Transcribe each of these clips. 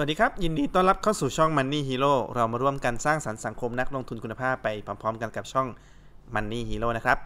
วัสดีครับ ยินดีต้อนรับเข้าสู่ช่อง Money Hero เรามาร่วมกันสร้างสรรค์สังคมนักลงทุนคุณภาพไปพร้อมๆ กันกับช่อง Money Hero นะครับ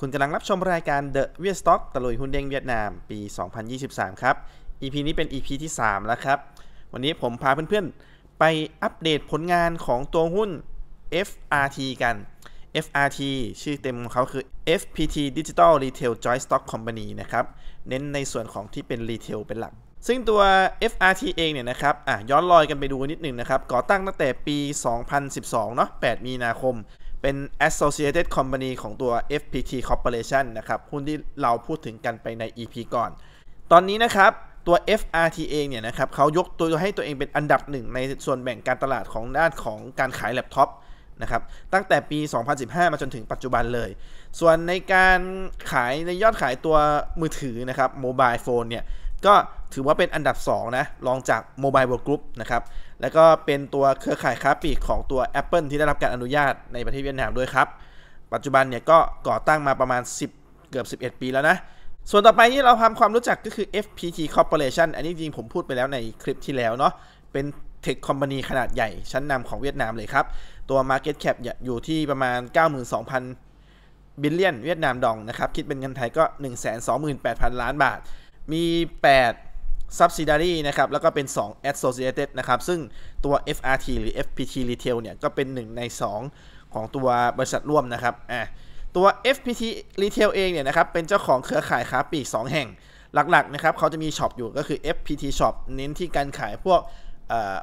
คุณกำลังรับชมรายการ The v i e t Stock ตะลุยหุ้นเด้งเวียดนามปี 2023ครับ EP นี้เป็น EP ที่ 3 แล้วครับ วันนี้ผมพาเพื่อนๆ ไปอัปเดตผลงานของตัวหุ้น FRT กัน FRT ชื่อเต็มของเขาคือ FPT Digital Retail Joint Stock Company นะครับเน้นในส่วนของที่เป็นรีเทลเป็นหลักซึ่งตัว FRT เองเนี่ยนะครับ อ่ะ ย้อนรอยกันไปดูนิดหนึ่งนะครับ ก่อตั้งตั้งแต่ปี 2012 เนาะ8 มีนาคม เป็น Associated Company ของตัว FPT Corporation นะครับหุ้นที่เราพูดถึงกันไปใน EP ก่อน ตอนนี้นะครับ ตัว FRT เองเนี่ยนะครับ เขายกตัวให้ตัวเองเป็นอันดับหนึ่ง ในส่วนแบ่งการตลาดของด้านของการขายแล็ปท็อปนะครับ ตั้งแต่ปี 2015 มาจนถึงปัจจุบันเลย ส่วนในการขายในยอดขายตัวมือถือนะครับโมบายโฟนเนี่ย ก็ถือว่าเป็นอันดับ 2 นะรองจาก Mobile World Group นะครับ แล้วก็เป็นตัวเครือข่ายค้าปลีกของตัว Apple ที่ได้รับการอนุญาตในประเทศเวียดนามด้วยครับ ปัจจุบันเนี่ยก็ก่อตั้งมาประมาณ 10 เกือบ11 ปีแล้วนะ ส่วนต่อไปที่เราทำความรู้จักก็คือ FPT Corporation อันนี้จริงผมพูดไปแล้วในคลิปที่แล้วเนาะเป็นเทคคอมพานีขนาดใหญ่ชั้นนำของเวียดนามเลยครับตัว Market Cap อยู่ที่ประมาณ 92,000 บิลเลียนเวียดนามดองนะครับคิดเป็นเงินไทยก็ 128,000 ล้านบาท มี 8 subsidiary นะครับ แล้วก็เป็น 2 associated นะครับ ซึ่งตัว FRT หรือ FPT retail เนี่ยก็เป็น 1 ใน 2 ของตัวบริษัทร่วมนะครับอ่ะตัว FPT retail เองเนี่ยนะครับ เป็นเจ้าของเครือข่ายค้าปลีก2แห่งหลักๆนะครับเขาจะมีช็อปอยู่ก็คือ FPT shop เน้นที่การขายพวก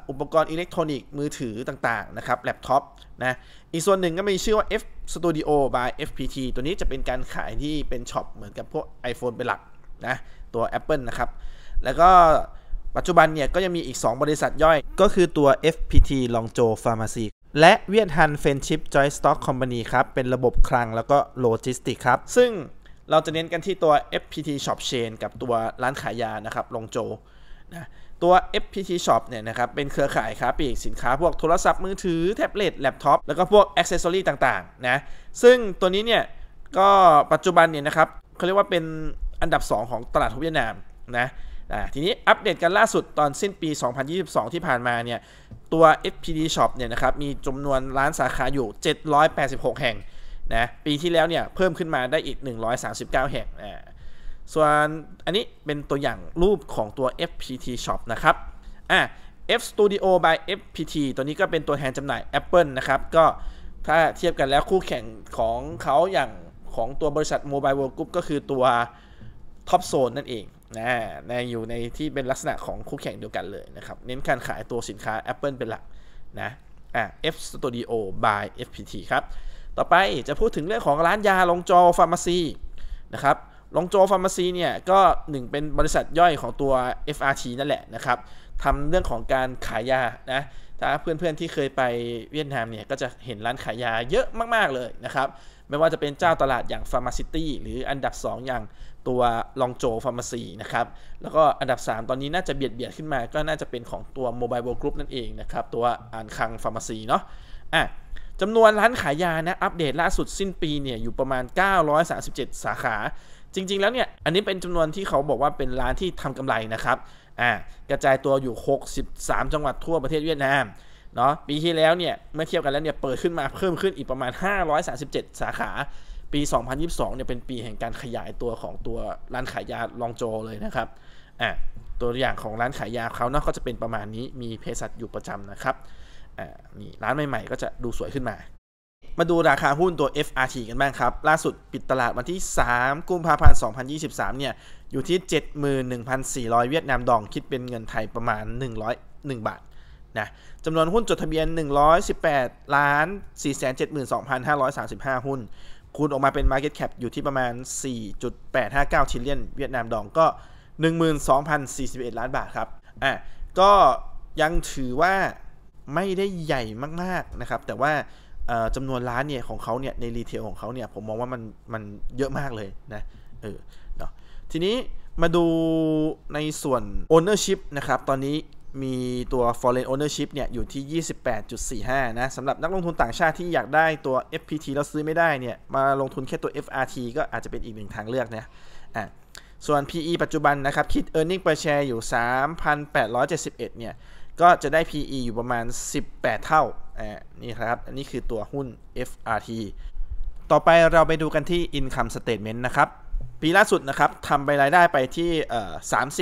อุปกรณ์อิเล็กทรอนิกส์มือถือต่าง ๆ นะครับ แล็ปท็อปนะ อีกส่วนหนึ่งก็มีชื่อว่า F Studio by FPT ตัวนี้จะเป็นการขายที่เป็นช็อปเหมือนกับพวก iPhone เป็นหลักนะ ตัว Apple นะครับแล้วก็ปัจจุบันเนี่ยก็ยังมีอีก 2 บริษัทย่อยก็คือตัว FPT Longjo Pharmacy และเวียดฮันเฟนชิปจอยสต็อกคอมพานีครับ เป็นระบบคลังแล้วก็โลจิสติกครับ ซึ่งเราจะเน้นกันที่ตัว FPT Shop Chain กับตัวร้านขายยานะครับลงโจนะ ตัว FPT Shop เนี่ยนะครับ เป็นเครือข่ายค้าปลีกสินค้า พวกโทรศัพท์มือถือแท็บเล็ตแล็ปท็อป แล้วก็พวกอ็อกเซสซอรี่ต่างๆนะ ซึ่งตัวนี้เนี่ยก็ปัจจุบันเนี่ยนะครับเขาเรียกว่าเป็นอันดับ 2 ของตลาดทุเวียดนามนะทีนี้อัปเดตกันล่าสุดตอนสิ้นปี 2022 ที่ผ่านมาเนี่ยตัว FPD Shop เนี่ยนะครับมีจำนวนร้านสาขาอยู่ 786 แห่งนะปีที่แล้วเนี่ยเพิ่มขึ้นมาได้อีก 139 แห่งส่วนอันนี้เป็นตัวอย่างรูปของตัว FPT Shop นะครับอ่ะ F Studio by FPT ตัวนี้ก็เป็นตัวแทนจำหน่าย Apple นะครับก็ถ้าเทียบกันแล้วคู่แข่งของเขาอย่างของตัวบริษัท Mobile World Group ก็คือตัว Top Zone นั่นเองนะใอยู่ในที่เป็นลักษณะของคู่แข่งเดียวกันเลยนะครับเน้นการขายตัวสินค้า Apple เป็นหลักนะอ่ะ F Studio by FPT ครับต่อไปจะพูดถึงเรื่องของร้านยาลงจอฟาร์มาซีนะครับลงโจฟาร์มาซีเนี่ยก็หนึ่งเป็นบริษัทย่อยของตัว FRT นั่นแหละนะครับทำเรื่องของการขายยานะถ้าเพื่อนๆที่เคยไปเวียดนามเนี่ยก็จะเห็นร้านขายยาเยอะมากๆเลยนะครับไม่ว่าจะเป็นเจ้าตลาดอย่างฟาร์มาซิตี้หรืออันดับ 2 อย่างตัวลองโจฟาร์มาซีนะครับ แล้วก็อันดับ 3 ตอนนี้น่าจะเบียดเบียดขึ้นมา ก็น่าจะเป็นของตัวโมบายโบกรุ๊ปนั่นเองนะครับ ตัวอ่านคังฟาร์มาซีเนาะอ่ะจำนวนร้านขายยานะอัปเดตล่าสุดสิ้นปีเนี่ยอยู่ประมาณ 937 สาขา จริง ๆ แล้วเนี่ยอันนี้เป็นจำนวนที่เขาบอกว่าเป็นร้านที่ทำกำไรนะครับอ่ากระจายตัวอยู่ 63 จังหวัดทั่วประเทศเวียดนามเนาะปีที่แล้วเนี่ยเมื่อเทียบกันแล้วเนี่ยเปิดขึ้นมาเพิ่มขึ้นอีกประมาณ537สาขาปี 2022เนี่ย เป็นปีแห่งการขยายตัวของตัวร้านขายยาลองโจเลยนะครับ อ่ะตัวอย่างของร้านขายยาเขาเนาะก็จะเป็นประมาณนี้ มีเภสัชอยู่ประจำนะครับ อ่านี่ร้านใหม่ๆ ก็จะดูสวยขึ้นมา มาดูราคาหุ้นตัว FRT กันบ้างครับ ล่าสุดปิดตลาดวันที่ 3 กุมภาพันธ์2023เนี่ย อยู่ที่ 71,400 เวียดนามดอง คิดเป็นเงินไทยประมาณ 101 บาท นะจำนวนหุ้นจดทะเบียน118ล้าน472,535 หุ้นคูณออกมาเป็น Market Cap อยู่ที่ประมาณ 4.859 ชิลเลียนเวียดนามดองก็ 12,041 ล้านบาทครับ อ่ะ ก็ยังถือว่าไม่ได้ใหญ่มากๆนะครับ แต่ว่าจำนวนร้านเนี่ยของเขาเนี่ยในรีเทลของเขาเนี่ยผมมองว่ามันมันเยอะมากเลยนะ เออเนาะทีนี้มาดูในส่วน ownership นะครับ ตอนนี้มีตัว foreign ownership เนี่ยอยู่ที่ 28.45 นะสำหรับนักลงทุนต่างชาติที่อยากได้ตัว FPT แล้วซื้อไม่ได้เนี่ยมาลงทุนแค่ตัว FRT ก็อาจจะเป็นอีกหนึ่งทางเลือกนะอ่ะส่วน PE ปัจจุบันนะครับคิด e a r n i n g per share อยู่ 3,871 เนี่ยก็จะได้ PE อยู่ประมาณ 18 เท่าอ่านี่ครับอันนี้คือตัวหุ้น FRT ต่อไปเราไปดูกันที่ income statement นะครับ ปีล่าสุดนะครับทำไปรายได้ไปที่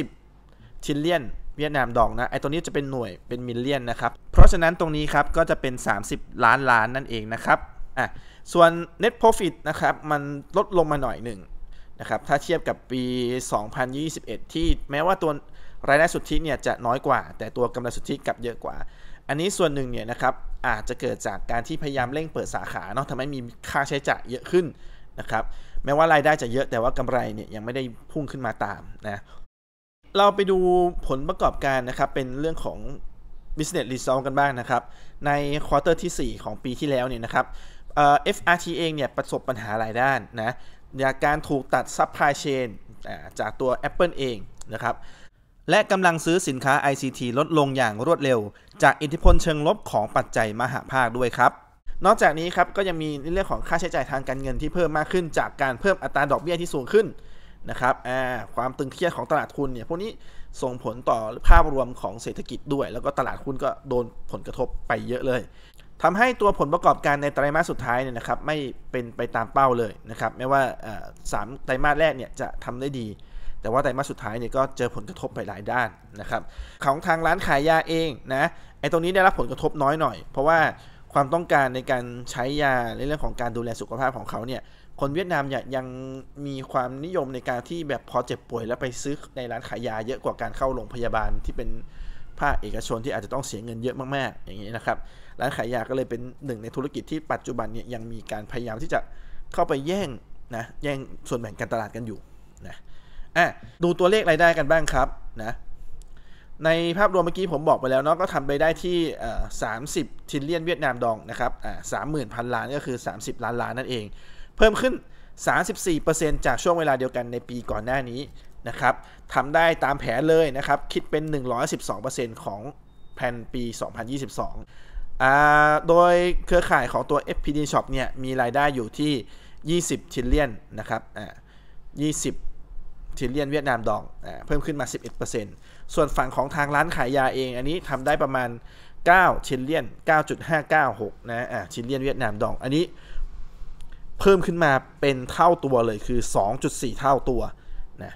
30 trillion เวียดนามดองนะไอตัวนี้จะเป็นหน่วยเป็นมิลเลียนนะครับ เพราะฉะนั้นตรงนี้ครับ ก็จะเป็น 30 ล้านล้านนั่นเองนะครับอ่ะส่วน net profit นะครับ มันลดลงมาหน่อยหนึ่งนะครับถ้าเทียบกับปี 2021 ที่แม้ว่าตัวรายได้สุทธิเนี่ยจะน้อยกว่า แต่ตัวกำไรสุทธิกลับเยอะกว่า อันนี้ส่วนหนึ่งเนี่ยนะครับอาจจะเกิดจากการที่พยายามเร่งเปิดสาขาเนาะทำให้มีค่าใช้จ่ายเยอะขึ้นนะครับแม้ว่ารายได้จะเยอะแต่ว่ากำไรเนี่ยยังไม่ได้พุ่งขึ้นมาตามนะเราไปดูผลประกอบการนะครับ เป็นเรื่องของ business result กันบ้างนะครับ ในควอเตอร์ที่ 4 ของปีที่แล้ว เนี่ยนะครับ FRT เองเนี่ย ประสบปัญหาหลายด้านนะจากการถูกตัดซัพพลายเชนจากตัว Apple เองนะครับ และกำลังซื้อสินค้า ICT ลดลงอย่างรวดเร็วจากอิทธิพลเชิงลบของปัจจัยมหาภาคด้วยครับ นอกจากนี้ครับ ก็ยังมีเรื่องของค่าใช้จ่ายทางการเงินที่เพิ่มมากขึ้นจากการเพิ่มอัตราดอกเบี้ยที่สูงขึ้นนะครับความตึงเครียดของตลาดทุนเนี่ย พวกนี้ส่งผลต่อภาพรวมของเศรษฐกิจด้วย แล้วก็ตลาดหุ้นก็โดนผลกระทบไปเยอะเลย ทำให้ตัวผลประกอบการในไตรามาสสุดท้ายเนี่ยนะครับ ไม่เป็นไปตามเป้าเลยนะครับ แม้ว่าสามไตรามาสแรกเนี่ยจะทำได้ดี แต่ว่าไตรมาสสุดท้ายเนี่ยก็เจอผลกระทบไปหลายด้านนะครับ ของทางร้านขายยาเองนะ ไอ้ตรงนี้ได้รับผลกระทบน้อยหน่อย เพราะว่าความต้องการในการใช้ยาในเรื่องของการดูแลสุขภาพของเขาเนี่ยคนเวียดนามเนี่ยยังมีความนิยมในการที่แบบพอเจ็บป่วย แล้วไปซื้อในร้านขายยาเยอะกว่าการเข้าโรงพยาบาลที่เป็นภาคเอกชนที่อาจจะต้องเสียเงินเยอะมากๆอย่างนี้นะครับร้านขายยาก็เลยเป็นหนึ่ง ในธุรกิจที่ปัจจุบันเนี่ยยังมีการพยายามที่จะเข้าไปแย่งนะแย่งส่วนแบ่งการตลาดกันอยู่นะอ่ะดูตัวเลขรายได้กันบ้างครับนะในภาพรวมเมื่อกี้ผมบอกไปแล้วเนาะก็ทำไปได้ที่สามสิบทิลเลียนเวียดนามดองนะครับอ่าสามหมื่นพันล้านก็คือ 30 ล้านล้านนั่นเองเพิ่มขึ้น 34%จากช่วงเวลาเดียวกันในปีก่อนหน้านี้นะครับทำได้ตามแผนเลยนะครับ คิดเป็น 112%ของแผนปี 2022 โดยเครือข่ายของตัว FPD Shop เนี่ย มีรายได้อยู่ที่ 20ทิลเลียนนะครับ20ทิลเลียนเวียดนามดองอเพิ่มขึ้นมา 11%ส่วนฝั่งของทางร้านขายยาเอง อันนี้ทำได้ประมาณ9ทิลเลียน 9.596 นะทิลเลียนเวียดนามดอง อันนี้เพิ่มขึ้นมาเป็นเท่าตัวเลยคือ 2.4 เท่าตัวนะ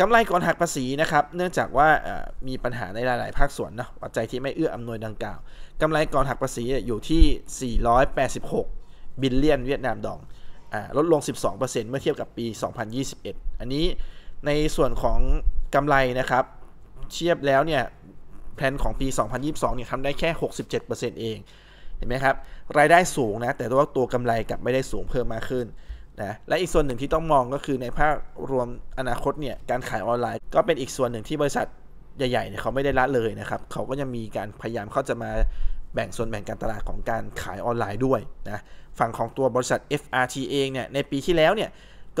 กำไรก่อนหักภาษีนะครับ เนื่องจากว่ามีปัญหาในหลาย ๆ ภาคส่วนเนาะปัจจัยที่ไม่เอื้ออำนวยดังกล่าวกำไรก่อนหักภาษีอยู่ที่ 486 บิลเลียนเวียดนามดองอลดลง 12%เมื่อเทียบกับปี 2021 อันนี้ในส่วนของกำไรนะครับ เทียบแล้วเนี่ยแผนของปี 2022 เนี่ยทำได้แค่ 67%เองเห็นไหมครับรายได้สูงนะแต่ว่าตัวกำไรกลับไม่ได้สูงเพิ่มมากขึ้นนะและอีกส่วนหนึ่งที่ต้องมองก็คือในภาพรวมอนาคตเนี่ยการขายออนไลน์ ก็เป็นอีกส่วนหนึ่งที่บริษัทใหญ่ ๆเนี่ยเขาไม่ได้ละเลยนะครับเขาก็ยังมีการพยายามเขาจะมาแบ่งส่วนแบ่งการตลาดของการขายออนไลน์ด้วยนะฝั่งของตัวบริษัท FRT เองเนี่ยในปีที่แล้วเนี่ย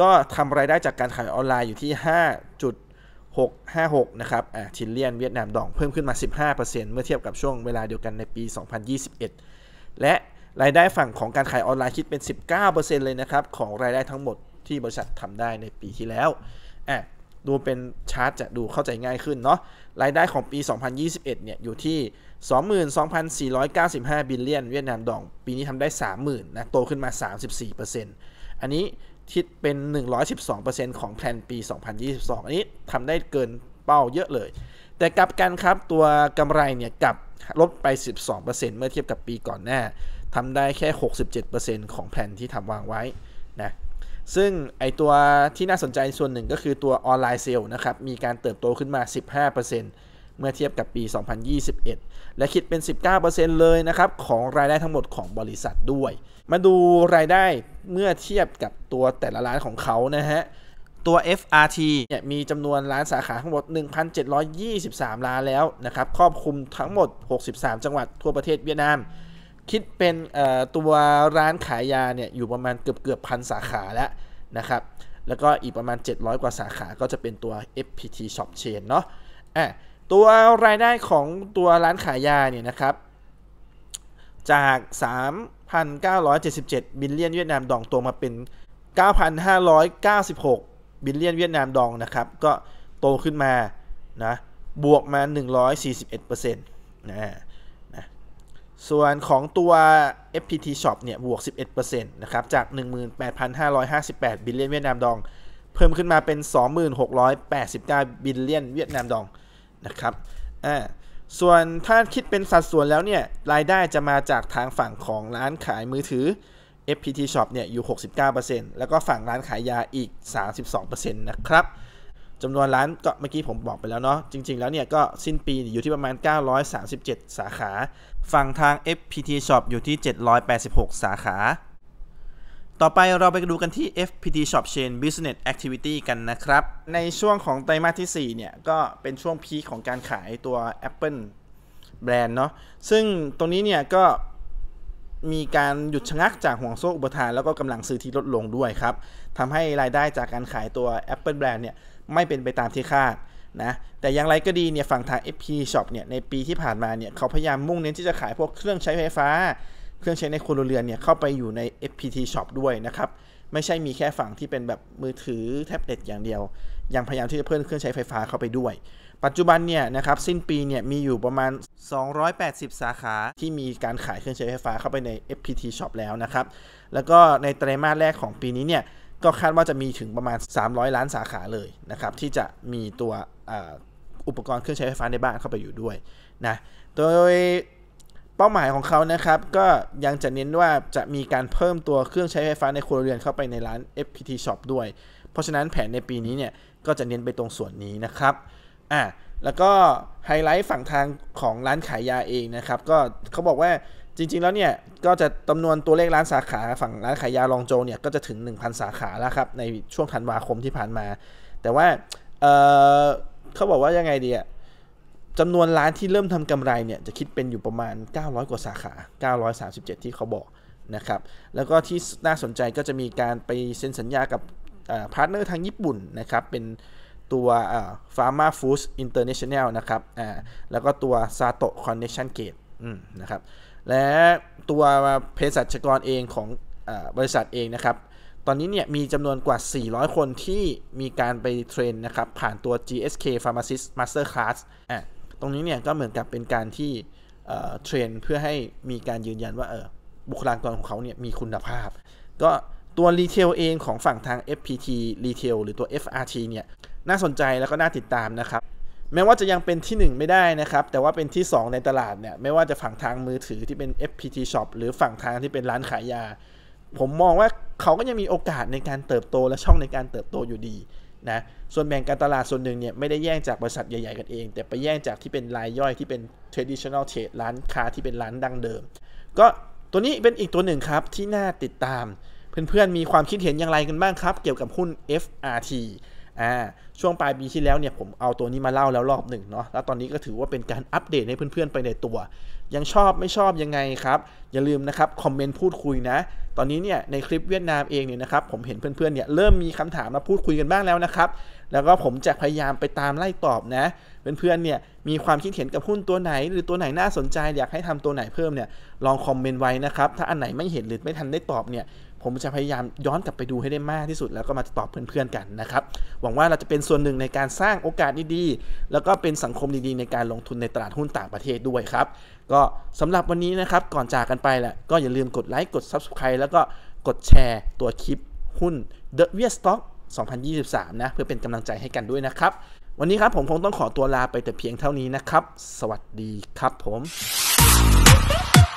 ก็ทำรายได้จากการขายออนไลน์อยู่ที่ 5.656นะครับอ่าทิลเลียนเวียดนามดองเพิ่มขึ้นมา15%เมื่อเทียบกับช่วงเวลาเดียวกันในปี 2021และรายได้ฝั่งของการขายออนไลน์คิดเป็น 19%เลยนะครับ ของรายได้ทั้งหมดที่บริษัททำได้ในปีที่แล้วอดูเป็นชาร์ตจะดูเข้าใจง่ายขึ้นเนาะ รายได้ของปี 2021 เนี่ยอยู่ที่ 22,495 บิลเลียน เวียดนามดอง ปีนี้ทำได้ 30,000 นะ โตขึ้นมา 34%อันนี้คิดเป็น 112%ของแผนปี 2022 อันนี้ทำได้เกินเป้าเยอะเลย แต่กลับกันครับตัวกำไรเนี่ยกับลดไป 12%เมื่อเทียบกับปีก่อนหน้าทำได้แค่ 67%ของแผนที่ทำวางไว้นะ ซึ่งไอตัวที่น่าสนใจส่วนหนึ่งก็คือตัวออนไลน์เซลล์นะครับ มีการเติบโตขึ้นมา 15%เมื่อเทียบกับปี 2021 และคิดเป็น 19%เลยนะครับ ของรายได้ทั้งหมดของบริษัทด้วย มาดูรายได้เมื่อเทียบกับตัวแต่ละร้านของเขานะฮะตัว FRT เนี่ยมีจำนวนร้านสาขาทั้งหมด 1,723ร้านแล้วนะครับครอบคลุมทั้งหมด 63 จังหวัดทั่วประเทศเวียดนาม คิดเป็นตัวร้านขายยาเนี่ยอยู่ประมาณเกือบเกือบพันสาขาแล้วนะครับ แล้วก็อีกประมาณ 700 กว่าสาขาก็จะเป็นตัว FPT Shop Chain เนาะอ่ะตัวรายได้ของตัวร้านขายยาเนี่ยนะครับ จาก 3,977 บิลเลียนเวียดนามดองตัวมาเป็น 9,596บิลเลียนเวียดนามดองนะครับก็โตขึ้นมานะบวกมา 141%นะนะส่วนของตัว FPT Shop เนี่ย บวก 11%นะครับจาก 18,558บิลเลียนเวียดนามดอง เพิ่มขึ้นมาเป็น 2689บิลเลียนเวียดนามดองนะครับอ่าส่วนถ้าคิดเป็นสัดส่วนแล้วเนี่ยรายได้จะมาจากทางฝั่งของร้านขายมือถือ FPT Shop เนี่ยอยู่ 69%แล้วก็ฝั่งร้านขายยาอีก 32%นะครับจำนวนร้านก็เมื่อกี้ผมบอกไปแล้วเนาะจริงๆแล้วเนี่ยก็สิ้นปีอยู่ที่ประมาณ 937 สาขา ฝั่งทาง FPT Shop อยู่ที่ 786 สาขา ต่อไปเราไปดูกันที่ FPT Shop Chain Business Activity กันนะครับ ในช่วงของไตรมาสที่4เนี่ยก็เป็นช่วงพีของการขายตัว Apple แบรนด์เนาะซึ่งตรงนี้เนี่ยก็มีการหยุดชะงักจากห่วงโซ่อุปทานแล้วก็กำลังซื้อที่ลดลงด้วยครับทำให้รายได้จากการขายตัว Apple Brand เนี่ยไม่เป็นไปตามที่คาดนะแต่อย่างไรก็ดีเนี่ยฝั่งทาง FP Shop เนี่ยในปีที่ผ่านมาเนี่ยเขาพยายามมุ่งเน้นที่จะขายพวกเครื่องใช้ไฟฟ้า เครื่องใช้ในครัวเรือนเนี่ยเข้าไปอยู่ใน FPT Shop ด้วยนะครับ ไม่ใช่มีแค่ฝั่งที่เป็นแบบมือถือแท็บเล็ตอย่างเดียวยังพยายามที่จะเพิ่มเครื่องใช้ไฟฟ้าเข้าไปด้วย ปัจจุบันเนี่ยนะครับสิ้นปีเนี่ยมีอยู่ประมาณ 280 สาขาที่มีการขายเครื่องใช้ไฟฟ้าเข้าไปใน FPT Shop แล้วนะครับแล้วก็ในไตรมาสแรกของปีนี้เนี่ยก็คาดว่าจะมีถึงประมาณ 300 ล้านสาขาเลยนะครับที่จะมีตัวอุปกรณ์เครื่องใช้ไฟฟ้าในบ้านเข้าไปอยู่ด้วยนะโดยเป้าหมายของเขานะครับก็ยังจะเน้นว่าจะมีการเพิ่มตัวเครื่องใช้ไฟฟ้าในครัวเรือนเข้าไปในร้าน FPT Shop ด้วย เพราะฉะนั้นแผนในปีนี้เนี่ยก็จะเน้นไปตรงส่วนนี้นะครับอ่ะแล้วก็ไฮไลท์ฝั่งทางของร้านขายยาเองนะครับก็เขาบอกว่าจริงๆแล้วเนี่ยก็จะจำนวนตัวเลขร้านสาขา ฝั่งร้านขายยาลองโจเนี่ยก็จะถึง 1,000 สาขาแล้วครับ ในช่วงธันวาคมที่ผ่านมา แต่ว่าเเขาบอกว่ายังไงดีอะจำนวนร้านที่เริ่มทำกำไรเนี่ยจะคิดเป็นอยู่ประมาณ 900 กว่าสาขา 937 ที่เขาบอกนะครับแล้วก็ที่น่าสนใจก็จะมีการไปเซ็นสัญญากับพาร์ทเนอร์ทางญี่ปุ่นนะครับเป็นตัว Pharma f o o อินเตอร์เนชั่นแนะครับแล้วก็ตัวซาโตะคอนเนคชั่นเกตนะครับและตัวเภสัชกรเองของอบริษัทเองนะครับตอนนี้เนี่ยมีจำนวนกว่า 400 คนที่มีการไปเทรนนะครับผ่านตัว GSK Pharmacist Master Class รงนี้เนี่ยก็เหมือนกับเป็นการที่เทรนเพื่อให้มีการยืนยันว่าเออบุคลากรของเขาเนี่ยมีคุณภาพ ก็ตัวรีเทลเองของฝั่งทาง FPT Retail หรือตัว FRT เนี่ยน่าสนใจแล้วก็น่าติดตามนะครับแม้ว่าจะยังเป็นที่ 1 ไม่ได้นะครับแต่ว่าเป็นที่ 2 ในตลาดเนี่ยไม่ว่าจะฝั่งทางมือถือที่เป็น FPT Shop หรือฝั่งทางที่เป็นร้านขายยาผมมองว่าเขาก็ยังมีโอกาสในการเติบโตและช่องในการเติบโตอยู่ดีนะส่วนแบ่งการตลาดส่วนหนึ่งเนี่ยไม่ได้แย่งจากบริษัทใหญ่ๆกันเอง แต่ไปแย่งจากที่เป็นรายย่อยที่เป็น traditional trade ร้านค้าที่เป็นร้านดังเดิม ก็ตัวนี้เป็นอีกตัวหนึ่งครับที่น่าติดตาม เพื่อนๆมีความคิดเห็นอย่างไรกันบ้างครับเกี่ยวกับหุ้น FRT อ่าช่วงปลายปีที่แล้วเนี่ยผมเอาตัวนี้มาเล่าแล้วรอบหนึ่งเนาะแล้วตอนนี้ก็ถือว่าเป็นการอัปเดตให้เพื่อนๆไปในตัว ยังชอบไม่ชอบยังไงครับอย่าลืมนะครับคอมเมนต์พูดคุยนะตอนนี้เนี่ยในคลิปเวียดนามเองเนี่ยนะครับผมเห็นเพื่อนๆเนี่ยเริ่มมีคำถามมาพูดคุยกันบ้างแล้วนะครับแล้วก็ผมจะพยายามไปตามไล่ตอบนะเพื่อนๆเนี่ยมีความคิดเห็นกับหุ้นตัวไหนหรือตัวไหนน่าสนใจอยากให้ทำตัวไหนเพิ่มเนี่ยลองคอมเมนต์ไว้นะครับถ้าอันไหนไม่เห็นหรือไม่ทันได้ตอบเนี่ยผมจะพยายามย้อนกลับไปดูให้ได้มากที่สุดแล้วก็มาตอบเพื่อนๆกันนะครับ หวังว่าเราจะเป็นส่วนหนึ่งในการสร้างโอกาสดีๆแล้วก็เป็นสังคมดีๆในการลงทุนในตลาดหุ้นต่างประเทศด้วยครับ ก็สำหรับวันนี้นะครับก่อนจากกันไปแหละก็อย่าลืมกดไลค์กด Subscribe แล้วก็กดแชร์ตัวคลิปหุ้น The v i e Stock 2023 นะเพื่อเป็นกำลังใจให้กันด้วยนะครับวันนี้ครับผมคงต้องขอตัวลาไปแต่เพียงเท่านี้นะครับสวัสดีครับ ผม